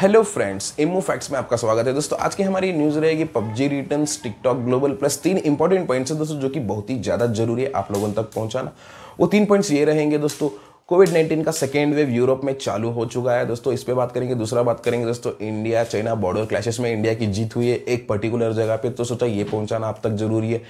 Hello friends इमो facts में आपका स्वागत है दोस्तों आज की हमारी न्यूज रहेगी PUBG return TikTok global plus तीन इंपॉर्टेंट पॉइंट्स है दोस्तों जो कि बहुत ही ज़्यादा जरूरी है आप लोगों तक पहुंचाना वो तीन पॉइंट्स ये रहेंगे दोस्तों कोविड नाइन्टीन का सेकेंड वेव यूरोप में चालू हो चुका है दोस्तों इस पे बात करेंगे दूसरा बात करेंगे दोस्तों इंडिया चाइना बॉर्डर क्लैशेस में इंडिया की जीत हुई है एक पर्टिकुलर जगह पे तो सोचा ये पहुंचाना आप तक जरूरी है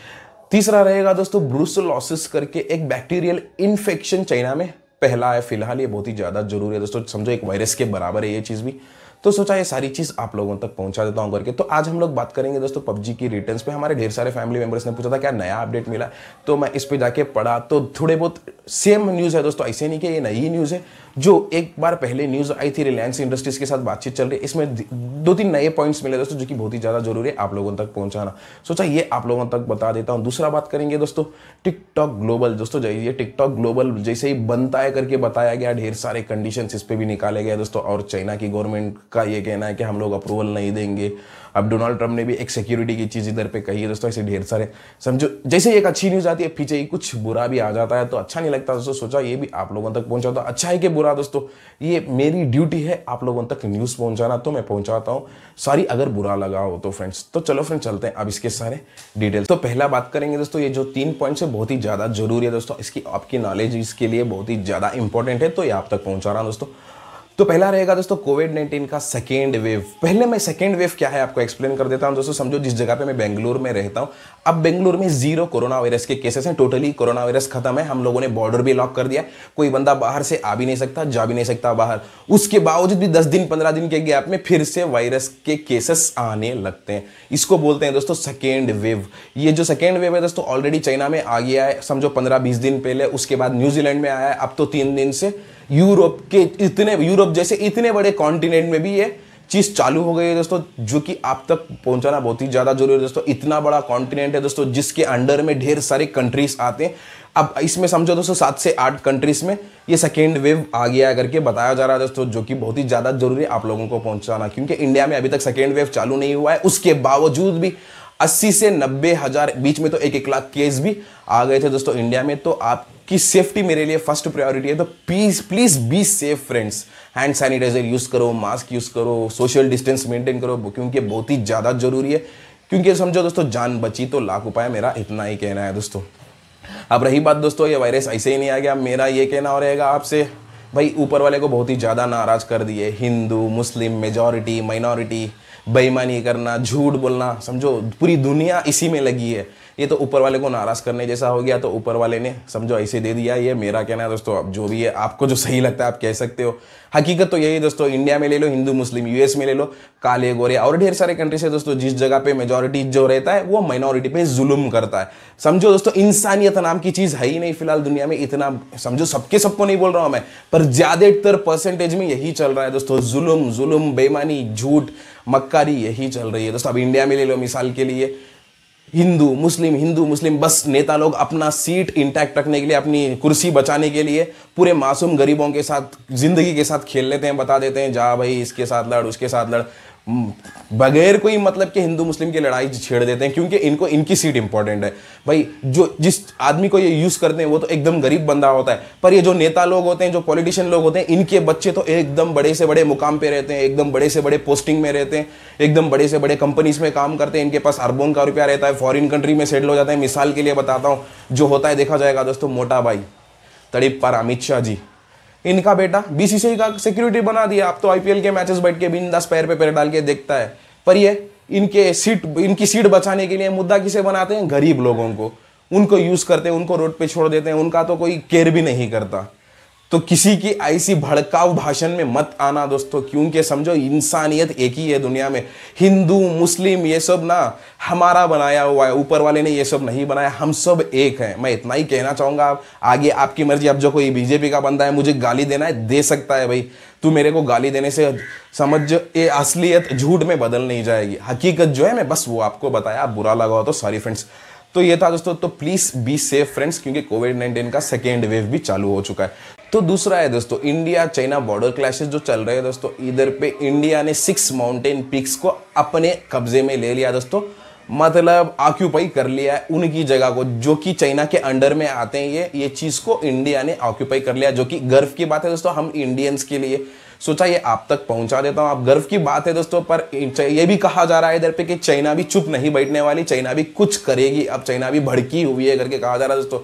तीसरा रहेगा दोस्तों ब्रूसोलॉसिस करके एक बैक्टीरियल इन्फेक्शन चाइना में पहला है फिलहाल ये बहुत ही ज़्यादा जरूरी है दोस्तों समझो एक वायरस के बराबर है ये चीज़ भी तो सोचा ये सारी चीज़ आप लोगों तक पहुंचा देता हूँ करके तो आज हम लोग बात करेंगे दोस्तों पबजी की रिटर्न पे हमारे ढेर सारे फैमिली मेंबर्स ने पूछा था क्या नया अपडेट मिला तो मैं इस पर जाके पढ़ा तो थोड़े बहुत सेम न्यूज़ है दोस्तों ऐसे नहीं कि ये नई न्यूज़ है जो एक बार पहले न्यूज़ आई थी रिलायंस इंडस्ट्रीज के साथ बातचीत चल रही है इसमें दो तीन नए पॉइंट्स मिले दोस्तों जो कि बहुत ही ज़्यादा जरूरी है आप लोगों तक पहुंचाना सोचा ये आप लोगों तक बता देता हूं दूसरा बात करेंगे दोस्तों टिकटॉक ग्लोबल दोस्तों जाइए टिकटॉक ग्लोबल जैसे ही बनता है करके बताया गया ढेर सारे कंडीशन इस पर भी निकाले गए दोस्तों और चाइना की गवर्नमेंट का ये कहना है कि हम लोग अप्रूवल नहीं देंगे अब डोनाल्ड ट्रंप ने भी एक सिक्योरिटी की चीज़ इधर पे कही है दोस्तों ऐसे ढेर सारे समझो जैसे एक अच्छी न्यूज़ आती है पीछे ही कुछ बुरा भी आ जाता है तो अच्छा नहीं लगता दोस्तों सोचा ये भी आप लोगों तक पहुंचा तो अच्छा है कि बुरा दोस्तों ये मेरी ड्यूटी है आप लोगों तक न्यूज़ पहुंचाना तो मैं पहुंचाता हूँ सारी अगर बुरा लगा हो तो फ्रेंड्स तो चलो फ्रेंड चलते हैं अब इसके सारे डिटेल्स तो पहला बात करेंगे दोस्तों ये जो तीन पॉइंट्स है बहुत ही ज़्यादा जरूरी है दोस्तों इसकी आपकी नॉलेज इसके लिए बहुत ही ज़्यादा इंपॉर्टेंट है तो ये आप तक पहुँचा रहा हूँ दोस्तों तो पहला रहेगा दोस्तों कोविड नाइन्टीन का सेकेंड वेव पहले मैं सेकेंड वेव क्या है आपको एक्सप्लेन कर देता हूं दोस्तों समझो जिस जगह पे मैं बेंगलुरु में रहता हूं अब बेंगलुरु में जीरो कोरोना वायरस के केसेस हैं टोटली कोरोना वायरस खत्म है हम लोगों ने बॉर्डर भी लॉक कर दिया कोई बंदा बाहर से आ भी नहीं सकता जा भी नहीं सकता बाहर उसके बावजूद भी दस दिन पंद्रह दिन के गैप में फिर से वायरस के केसेस आने लगते हैं इसको बोलते हैं दोस्तों सेकेंड वेव ये जो सेकेंड वेव है दोस्तों ऑलरेडी चाइना में आ गया है समझो पंद्रह बीस दिन पहले उसके बाद न्यूजीलैंड में आया है अब तो तीन दिन से यूरोप के इतने यूरोप जैसे इतने बड़े कॉन्टिनेंट में भी ये चीज़ चालू हो गई है दोस्तों जो कि आप तक पहुंचाना बहुत ही ज़्यादा जरूरी है दोस्तों इतना बड़ा कॉन्टिनेंट है दोस्तों जिसके अंडर में ढेर सारे कंट्रीज आते हैं अब इसमें समझो दोस्तों सात से आठ कंट्रीज में ये सेकेंड वेव आ गया है करके बताया जा रहा है दोस्तों जो कि बहुत ही ज़्यादा जरूरी है आप लोगों को पहुंचाना क्योंकि इंडिया में अभी तक सेकेंड वेव चालू नहीं हुआ है उसके बावजूद भी अस्सी से नब्बे हजार बीच में तो एक एक लाख केस भी आ गए थे दोस्तों इंडिया में तो आपकी सेफ्टी मेरे लिए फर्स्ट प्रायोरिटी है तो please please be safe friends hand sanitiser use करो मास्क यूज करो सोशल डिस्टेंस मेंटेन करो क्योंकि बहुत ही ज्यादा जरूरी है क्योंकि समझो दोस्तों जान बची तो लाख उपाय मेरा इतना ही कहना है दोस्तों अब रही बात दोस्तों ये वायरस ऐसे ही नहीं आ गया मेरा ये कहना हो रहेगा आपसे भाई ऊपर वाले को बहुत ही ज़्यादा नाराज़ कर दिए हिंदू मुस्लिम मेजोरिटी माइनॉरिटी बेईमानी करना झूठ बोलना समझो पूरी दुनिया इसी में लगी है ये तो ऊपर वाले को नाराज़ करने जैसा हो गया तो ऊपर वाले ने समझो ऐसे दे दिया ये मेरा कहना है दोस्तों अब जो भी है आपको जो सही लगता है आप कह सकते हो हकीकत तो यही दोस्तों इंडिया में ले लो हिंदू मुस्लिम यूएस में ले लो काले गोरे और ढेर सारे कंट्रीज है दोस्तों जिस जगह पे मेजोरिटी जो रहता है वो माइनॉरिटी पे जुलुम करता है समझो दोस्तों इंसानियत नाम की चीज़ है ही नहीं फिलहाल दुनिया में इतना समझो सबके सबको नहीं बोल रहा हूं मैं पर ज़्यादातर परसेंटेज में यही चल रहा है दोस्तों जुल्म जुल्म बेमानी झूठ मक्कारी यही चल रही है दोस्तों अब इंडिया में ले लो मिसाल के लिए हिंदू मुस्लिम हिंदू मुस्लिम बस नेता लोग अपना सीट इंटैक्ट रखने के लिए अपनी कुर्सी बचाने के लिए पूरे मासूम गरीबों के साथ ज़िंदगी के साथ खेल लेते हैं बता देते हैं जा भाई इसके साथ लड़ उसके साथ लड़ हम्म। बगैर कोई मतलब के हिंदू मुस्लिम की लड़ाई छेड़ देते हैं क्योंकि इनको इनकी सीट इंपॉर्टेंट है भाई जो जिस आदमी को ये यूज़ करते हैं वो तो एकदम गरीब बंदा होता है पर ये जो नेता लोग होते हैं जो पॉलिटिशियन लोग होते हैं इनके बच्चे तो एकदम बड़े से बड़े मुकाम पे रहते हैं एकदम बड़े से बड़े पोस्टिंग में रहते हैं एकदम बड़े से बड़े कंपनीज में काम करते हैं इनके पास अरबों का रुपया रहता है फॉरिन कंट्री में सेटल हो जाता है मिसाल के लिए बताता हूँ जो होता है देखा जाएगा दोस्तों मोटा भाई तड़ीप पर अमित शाह जी इनका बेटा बीसीसीआई का सिक्योरिटी बना दिया आप तो आईपीएल के मैचेस बैठ के बिन दस पैर पे पैर डाल के देखता है पर ये इनके सीट इनकी सीट बचाने के लिए मुद्दा किसे बनाते हैं गरीब लोगों को उनको यूज़ करते हैं उनको रोड पे छोड़ देते हैं उनका तो कोई केयर भी नहीं करता तो किसी की ऐसी भड़काऊ भाषण में मत आना दोस्तों क्योंकि समझो इंसानियत एक ही है दुनिया में हिंदू मुस्लिम ये सब ना हमारा बनाया हुआ है ऊपर वाले ने ये सब नहीं बनाया हम सब एक हैं मैं इतना ही कहना चाहूँगा आप आगे आपकी मर्जी अब जो कोई बीजेपी का बंदा है मुझे गाली देना है दे सकता है भाई तू मेरे को गाली देने से समझ ये असलियत झूठ में बदल नहीं जाएगी हकीकत जो है मैं बस वो आपको बताया आप बुरा लगा हो तो सॉरी फ्रेंड्स तो ये था दोस्तों तो प्लीज़ बी सेफ फ्रेंड्स क्योंकि कोविड नाइन्टीन का सेकेंड वेव भी चालू हो चुका है तो दूसरा है दोस्तों इंडिया चाइना बॉर्डर क्लैशेस जो चल रहे हैं दोस्तों इधर पे इंडिया ने सिक्स माउंटेन पिक्स को अपने कब्जे में ले लिया दोस्तों मतलब ऑक्यूपाई कर लिया है उनकी जगह को जो कि चाइना के अंडर में आते हैं ये ये चीज़ को इंडिया ने ऑक्यूपाई कर लिया जो कि गर्व की बात है दोस्तों हम इंडियंस के लिए सोचा ये आप तक पहुंचा देता हूँ आप गर्व की बात है दोस्तों पर ये भी कहा जा रहा है इधर पे कि चाइना भी चुप नहीं बैठने वाली चाइना भी कुछ करेगी अब चाइना भी भड़की हुई है करके कहा जा रहा है दोस्तों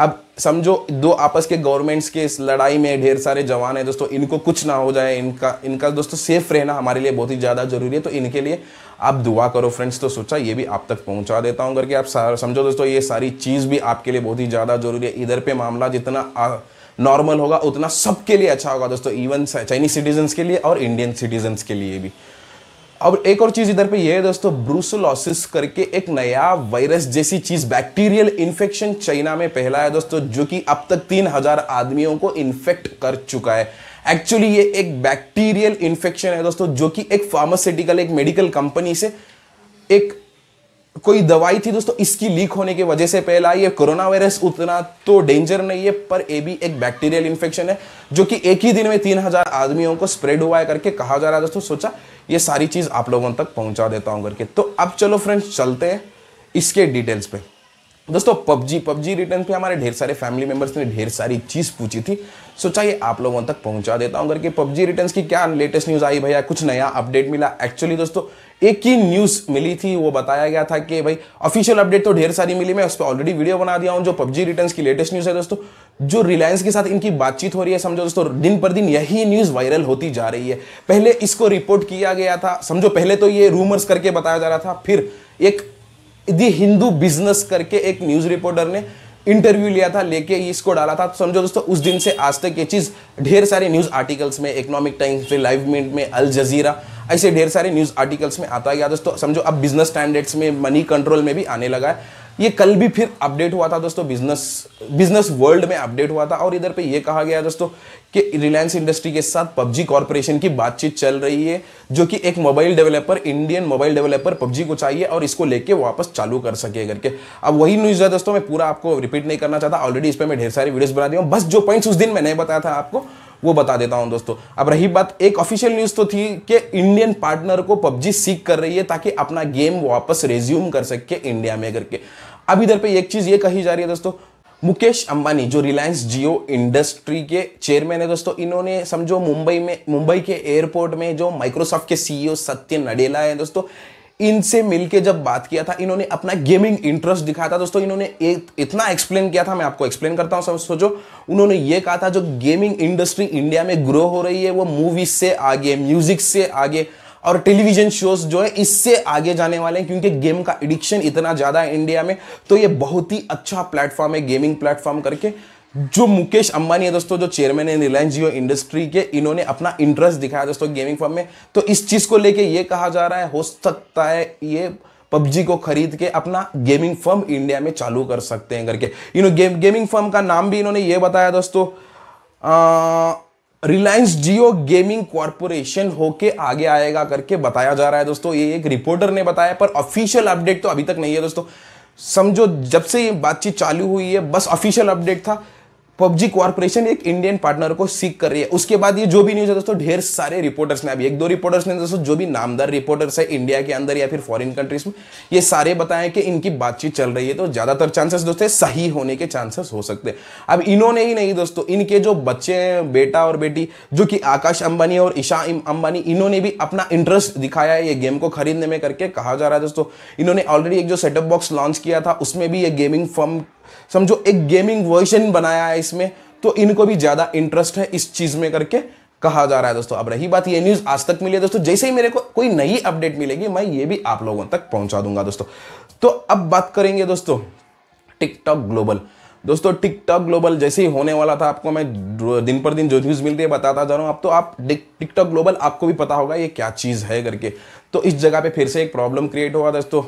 अब समझो दो आपस के गवर्नमेंट्स के इस लड़ाई में ढेर सारे जवान हैं दोस्तों इनको कुछ ना हो जाए इनका इनका दोस्तों सेफ रहना हमारे लिए बहुत ही ज़्यादा जरूरी है तो इनके लिए आप दुआ करो फ्रेंड्स तो सोचा ये भी आप तक पहुंचा देता हूं करके आप समझो दोस्तों ये सारी चीज़ भी आपके लिए बहुत ही ज़्यादा जरूरी है इधर पे मामला जितना नॉर्मल होगा उतना सबके लिए अच्छा होगा दोस्तों इवन चाइनीज सिटीजन्स के लिए और इंडियन सिटीजन्स के लिए भी अब एक और चीज इधर पे ये है दोस्तों ब्रूसोलॉसिस करके एक नया वायरस जैसी चीज बैक्टीरियल इन्फेक्शन चाइना में पहला है दोस्तों जो कि अब तक तीन हजार आदमियों को इन्फेक्ट कर चुका है एक्चुअली ये एक बैक्टीरियल इन्फेक्शन है दोस्तों जो कि एक फार्मास्यूटिकल एक मेडिकल कंपनी से एक कोई दवाई थी दोस्तों इसकी लीक होने की वजह से पहला ये कोरोना वायरस उतना तो डेंजर नहीं है पर ये भी एक बैक्टीरियल इन्फेक्शन है जो कि एक ही दिन में तीन हजार आदमियों को स्प्रेड हुआ है करके कहा जा रहा है दोस्तों सोचा ये सारी चीज़ आप लोगों तक पहुंचा देता हूँ करके तो अब चलो फ्रेंड्स चलते हैं इसके डिटेल्स पे दोस्तों पबजी पबजी रिटर्न पे हमारे ढेर सारे फैमिली मेंबर्स ने ढेर सारी चीज़ पूछी थी सोचा ये आप लोगों तक पहुंचा देता हूं करके पबजी रिटर्न की क्या लेटेस्ट न्यूज़ आई भैया कुछ नया अपडेट मिला एक्चुअली दोस्तों एक ही न्यूज़ मिली थी वो बताया गया था कि भाई ऑफिशियल अपडेट तो ढेर सारी मिली मैं उस पर ऑलरेडी वीडियो बना दिया हूँ जो पबजी रिटर्न की लेटेस्ट न्यूज़ है दोस्तों जो रिलायंस के साथ इनकी बातचीत हो रही है समझो दोस्तों दिन पर दिन यही न्यूज़ वायरल होती जा रही है पहले इसको रिपोर्ट किया गया था समझो पहले तो ये रूमर्स करके बताया जा रहा था फिर एक दी हिंदू बिजनेस करके एक न्यूज़ रिपोर्टर ने इंटरव्यू लिया था लेके इसको डाला था समझो दोस्तों उस दिन से आज तक ये चीज़ ढेर सारे न्यूज़ आर्टिकल्स में इकोनॉमिक टाइम्स में लाइव मिनट में अल जजीरा ऐसे ढेर सारे न्यूज़ आर्टिकल्स में आता गया दोस्तों समझो अब बिजनेस स्टैंडर्ड्स में मनी कंट्रोल में भी आने लगा है ये कल भी फिर अपडेट हुआ था दोस्तों बिजनेस बिजनेस वर्ल्ड में अपडेट हुआ था और इधर पे ये कहा गया दोस्तों कि रिलायंस इंडस्ट्री के साथ पबजी कॉरपोरेशन की बातचीत चल रही है जो कि एक mobile developer Indian mobile developer PUBG को चाहिए और इसको लेके वापस चालू कर सके करके अब वही न्यूज़ है दोस्तों मैं पूरा आपको रिपीट नहीं करना चाहता ऑलरेडी इस पर मैं ढेर सारी वीडियोज बना दी हूँ बस जो पॉइंट्स उस दिन मैंने बताया था आपको वो बता देता हूं दोस्तों अब रही बात एक ऑफिशियल न्यूज़ तो थी कि इंडियन पार्टनर को पबजी सीख कर रही है ताकि अपना गेम वापस रेज्यूम कर सके इंडिया में करके अब इधर पे एक चीज़ ये कही जा रही है दोस्तों मुकेश अंबानी जो रिलायंस जियो इंडस्ट्री के चेयरमैन है दोस्तों इन्होंने समझो मुंबई में मुंबई के एयरपोर्ट में जो माइक्रोसॉफ्ट के सीईओ सत्य नडेला है दोस्तों इनसे मिलके जब बात किया था इन्होंने अपना गेमिंग इंटरेस्ट दिखाया था दोस्तों इन्होंने इतना एक्सप्लेन किया था मैं आपको एक्सप्लेन करता हूं सोचो उन्होंने ये कहा था जो गेमिंग इंडस्ट्री इंडिया में ग्रो हो रही है वो मूवीज से आगे म्यूजिक से आगे और टेलीविजन शोज जो है इससे आगे जाने वाले हैं क्योंकि गेम का एडिक्शन इतना ज़्यादा है इंडिया में तो ये बहुत ही अच्छा प्लेटफॉर्म है गेमिंग प्लेटफॉर्म करके जो मुकेश अंबानी है दोस्तों जो चेयरमैन है रिलायंस जियो इंडस्ट्री के इन्होंने अपना इंटरेस्ट दिखाया दोस्तों गेमिंग फॉर्म में तो इस चीज को लेके ये कहा जा रहा है हो सकता है ये पबजी को खरीद के अपना गेमिंग फर्म इंडिया में चालू कर सकते हैं करके इन गेम गेमिंग फर्म का नाम भी इन्होंने ये बताया दोस्तों रिलायंस जियो गेमिंग कॉरपोरेशन होके आगे आएगा करके बताया जा रहा है दोस्तों ये एक रिपोर्टर ने बताया पर ऑफिशियल अपडेट तो अभी तक नहीं है दोस्तों समझो जब से ये बातचीत चालू हुई है बस ऑफिशियल अपडेट था पबजी कॉर्पोरेशन एक इंडियन पार्टनर को सीख कर रही है उसके बाद ये जो भी न्यूज है दोस्तों ढेर सारे रिपोर्टर्स ने अभी एक दो रिपोर्टर्स ने दोस्तों जो भी नामदार रिपोर्टर्स है इंडिया के अंदर या फिर फॉरेन कंट्रीज में ये सारे बताएं कि इनकी बातचीत चल रही है तो ज्यादातर चांसेस दोस्तों सही होने के चांसेस हो सकते हैं अब इन्होंने ही नहीं दोस्तों इनके जो बच्चे हैं बेटा और बेटी जो कि आकाश अंबानी और ईशा अंबानी इन्होंने भी अपना इंटरेस्ट दिखाया है ये गेम को खरीदने में करके कहा जा रहा है दोस्तों इन्होंने ऑलरेडी एक जो सेटअप बॉक्स लॉन्च किया था उसमें भी ये गेमिंग फर्म समझो एक गेमिंग वर्जन बनाया है इसमें तो इनको भी ज़्यादा इंटरेस्ट है इस चीज़ में करके कहा जा रहा है दोस्तों अब रही बात ये न्यूज़ आज तक मिली है दोस्तों जैसे ही मेरे को कोई नई अपडेट मिलेगी मैं ये भी आप लोगों तक पहुंचा दूंगा दोस्तों तो अब बात करेंगे दोस्तों टिकटॉक ग्लोबल दोस्तों टिकटॉक ग्लोबल जैसे ही होने वाला था आपको मैं दिन पर दिन जो न्यूज़ मिलती है बताता जा रहा हूँ आप तो आप टिकटॉक ग्लोबल आपको भी पता होगा ये क्या चीज़ है करके तो इस जगह पे फिर से एक प्रॉब्लम क्रिएट हुआ दोस्तों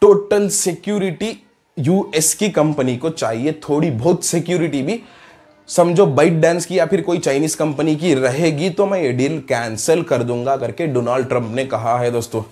टोटल सिक्योरिटी यूएस की कंपनी को चाहिए थोड़ी बहुत सिक्योरिटी भी समझो बाइट डांस की या फिर कोई चाइनीज कंपनी की रहेगी तो मैं ये डील कैंसिल कर दूंगा करके डोनाल्ड ट्रंप ने कहा है दोस्तों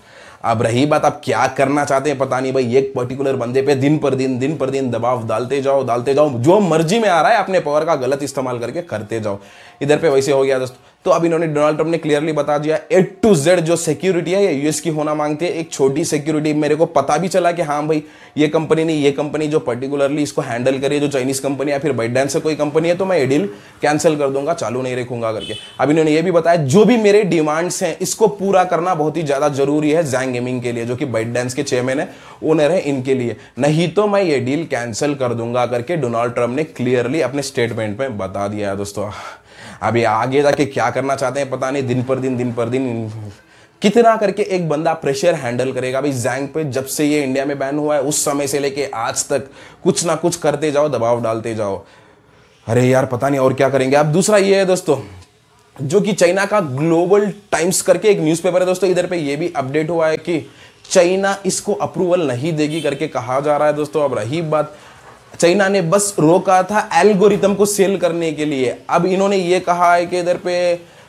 अब रही बात आप क्या करना चाहते हैं पता नहीं भाई एक पर्टिकुलर बंदे पे दिन पर दिन दिन पर दिन दबाव डालते जाओ डालते जाओ जो मर्जी में आ रहा है अपने पावर का गलत इस्तेमाल करके करते जाओ इधर पे वैसे हो गया दोस्तों तो अब इन्होंने डोनाल्ड ट्रंप ने क्लियरली बता दिया ए टू जेड जो सिक्योरिटी है ये यूएस की होना मांगती है एक छोटी सिक्योरिटी मेरे को पता भी चला कि हाँ भाई ये कंपनी नहीं ये कंपनी जो पर्टिकुलरली इसको हैंडल करिए है जो चाइनीज कंपनी या फिर बाइडान से कोई कंपनी है तो मैं ये डील कैंसिल कर दूंगा चालू नहीं रखूंगा करके अब इन्होंने ये भी बताया जो भी मेरे डिमांड्स हैं इसको पूरा करना बहुत ही ज़्यादा जरूरी है जैंग गेमिंग के लिए जो कि बाइट डांस के चेयरमैन है ओनर है इनके लिए नहीं तो मैं ये डील कैंसिल कर दूंगा करके डोनाल्ड ट्रंप ने क्लियरली अपने स्टेटमेंट में बता दिया है दोस्तों अभी आगे जाके क्या करना चाहते हैं पता नहीं दिन पर दिन दिन पर दिन कितना करके एक बंदा प्रेशर हैंडल करेगा अभी जैंग पे जब से ये इंडिया में बैन हुआ है उस समय से लेके आज तक कुछ ना कुछ करते जाओ दबाव डालते जाओ अरे यार पता नहीं और क्या करेंगे अब दूसरा ये है दोस्तों जो कि चाइना का ग्लोबल टाइम्स करके एक न्यूज़पेपर है दोस्तों इधर पे ये भी अपडेट हुआ है कि चाइना इसको अप्रूवल नहीं देगी करके कहा जा रहा है दोस्तों अब रही बात चाइना अच्छा, ने बस रोका था एल्गोरिथम को सेल करने के लिए अब इन्होंने ये कहा है कि इधर पे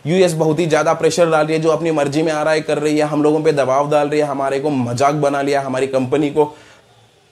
यूएस बहुत ही ज़्यादा प्रेशर डाल रही है जो अपनी मर्जी में आ रहा है कर रही है हम लोगों पे दबाव डाल रही है हमारे को मजाक बना लिया हमारी कंपनी को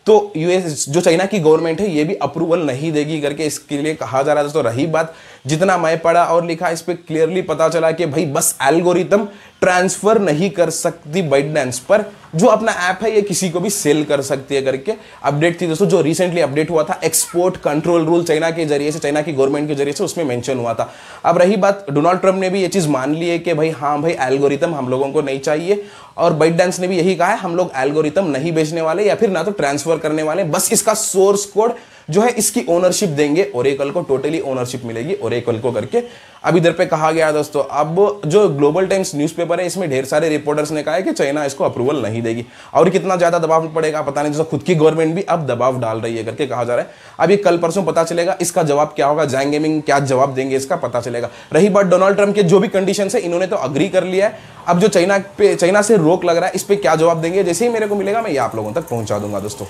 तो यूएस जो चाइना की गवर्नमेंट है ये भी अप्रूवल नहीं देगी करके इसके लिए कहा जा रहा था तो रही बात जितना मैं पढ़ा और लिखा इस पर क्लियरली पता चला कि भाई बस एल्गोरिथम ट्रांसफर नहीं कर सकती बाइटडांस पर जो अपना ऐप है ये किसी को भी सेल कर सकती है करके अपडेट थी दोस्तों जो रिसेंटली अपडेट हुआ था एक्सपोर्ट कंट्रोल रूल चाइना के जरिए से चाइना की गवर्नमेंट के जरिए से उसमें मेंशन हुआ था अब रही बात डोनाल्ड ट्रंप ने भी ये चीज़ मान ली है कि भाई हाँ भाई एल्गोरिथम हम लोगों को नहीं चाहिए और बाइट डांस ने भी यही कहा है हम लोग एल्गोरिथम नहीं बेचने वाले या फिर ना तो ट्रांसफर करने वाले बस इसका सोर्स कोड जो है इसकी ओनरशिप देंगे ओरेकल को टोटली ओनरशिप मिलेगी ओरेकल को करके अब इधर पे कहा गया दोस्तों अब जो ग्लोबल टाइम्स न्यूज़पेपर है इसमें ढेर सारे रिपोर्टर्स ने कहा है कि चाइना इसको अप्रूवल नहीं देगी और कितना ज़्यादा दबाव पड़ेगा पता नहीं जैसे खुद की गवर्नमेंट भी अब दबाव डाल रही है करके कहा जा रहा है अब ये कल परसों पता चलेगा इसका जवाब क्या होगा जाएंगे मिंग क्या जवाब देंगे इसका पता चलेगा रही बात डोनाल्ड ट्रंप के जो भी कंडीशन है इन्होंने तो अग्री कर लिया है अब जो चाइना पे चाइना से रोक लग रहा है इस पर क्या जवाब देंगे जैसे ही मेरे को मिलेगा मैं ये आप लोगों तक पहुंचा दूंगा दोस्तों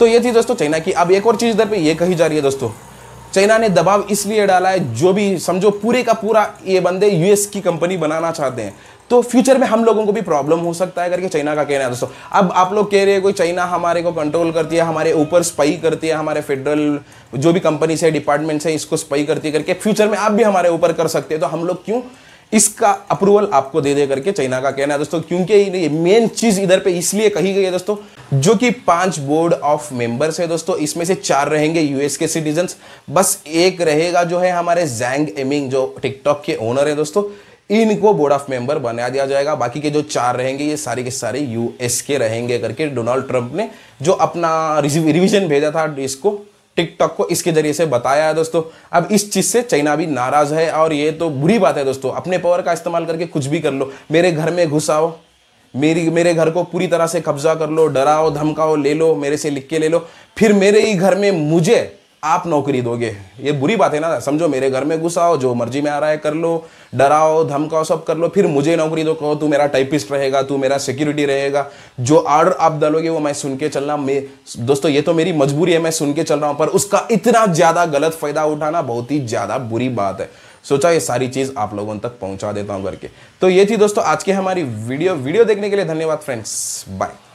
तो ये थी दोस्तों चाइना की अब एक और चीज़ इधर पे ये कही जा रही है दोस्तों चाइना ने दबाव इसलिए डाला है जो भी समझो पूरे का पूरा ये बंदे यूएस की कंपनी बनाना चाहते हैं तो फ्यूचर में हम लोगों को भी प्रॉब्लम हो सकता है करके चाइना का कहना है दोस्तों अब आप लोग कह रहे हैं कोई चाइना हमारे को कंट्रोल करती है हमारे ऊपर स्पाई करती है हमारे फेडरल जो भी कंपनी है डिपार्टमेंट्स है इसको स्पाई करती है करके फ्यूचर में आप भी हमारे ऊपर कर सकते हैं तो हम लोग क्यों इसका अप्रूवल आपको दे दे करके चाइना का कहना है दोस्तों क्योंकि मेन चीज़ इधर पे इसलिए कही गई है दोस्तों जो कि पांच बोर्ड ऑफ मेंबर्स है दोस्तों इसमें से चार रहेंगे यूएस के सिटीजन बस एक रहेगा जो है हमारे जैंग एमिंग जो टिकटॉक के ओनर है दोस्तों इनको बोर्ड ऑफ मेंबर बना दिया जाएगा बाकी के जो चार रहेंगे ये सारे के सारे यूएस के रहेंगे करके डोनाल्ड ट्रंप ने जो अपना रिविजन भेजा था इसको टिकटॉक को इसके जरिए से बताया है दोस्तों अब इस चीज़ से चाइना भी नाराज़ है और ये तो बुरी बात है दोस्तों अपने पावर का इस्तेमाल करके कुछ भी कर लो मेरे घर में घुस आओ मेरी मेरे घर को पूरी तरह से कब्जा कर लो डराओ धमकाओ ले लो मेरे से लिख के ले लो फिर मेरे ही घर में मुझे आप नौकरी दोगे ये बुरी बात है ना समझो मेरे घर में घुसाओ जो मर्जी में आ रहा है कर लो डराओ धमकाओ सब कर लो फिर मुझे नौकरी दो कहो तू मेरा टाइपिस्ट रहेगा तू मेरा सिक्योरिटी रहेगा जो आर्डर आप डालोगे वो मैं सुन के चलना मैं दोस्तों ये तो मेरी मजबूरी है मैं सुन के चल रहा हूँ पर उसका इतना ज़्यादा गलत फ़ायदा उठाना बहुत ही ज़्यादा बुरी बात है सोचा ये सारी चीज़ आप लोगों तक पहुंचा देता हूं करके तो ये थी दोस्तों आज की हमारी वीडियो वीडियो देखने के लिए धन्यवाद फ्रेंड्स बाय